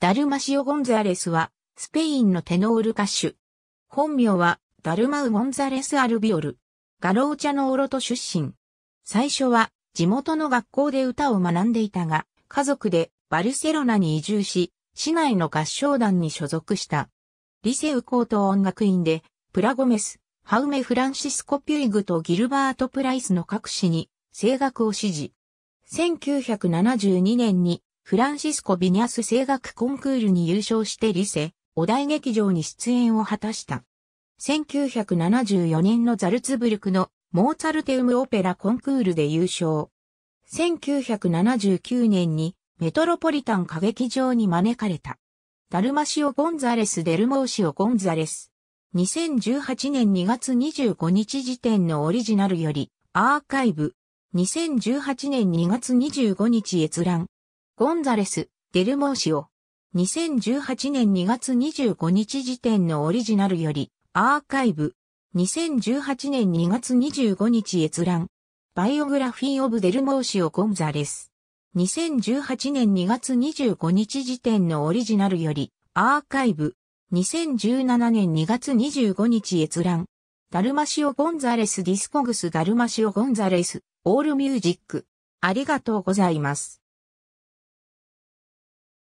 ダルマシオ・ゴンザレスは、スペインのテノール歌手。本名は、ダルマウ・ゴンザレス・アルビオル。ガローチャのオロト出身。最初は、地元の学校で歌を学んでいたが、家族でバルセロナに移住し、市内の合唱団に所属した。リセウ高等音楽院で、プラゴメス、ハウメ・フランシスコ・ピュイグとギルバート・プライスの各市に、声楽を指示。1972年にフランシスコ・ビニャス声楽コンクールに優勝してリセ、お題劇場に出演を果たした。1974年のザルツブルクのモーツァルテウムオペラコンクールで優勝。1979年にメトロポリタン歌劇場に招かれた。ダルマシオ・ゴンザレス・デルモーシオ・ゴンザレス。2018年2月25日時点のオリジナルよりアーカイブ。2018年2月25日閲覧。ゴンザレス、デルモーシオ。2018年2月25日時点のオリジナルより、アーカイブ。2018年2月25日閲覧。バイオグラフィー・オブ・デルモーシオ・ゴンザレス。2018年2月25日時点のオリジナルより、アーカイブ。2017年2月25日閲覧。ダルマシオ・ゴンザレス・ディスコグス・ダルマシオ・ゴンザレス、オールミュージック。ありがとうございます。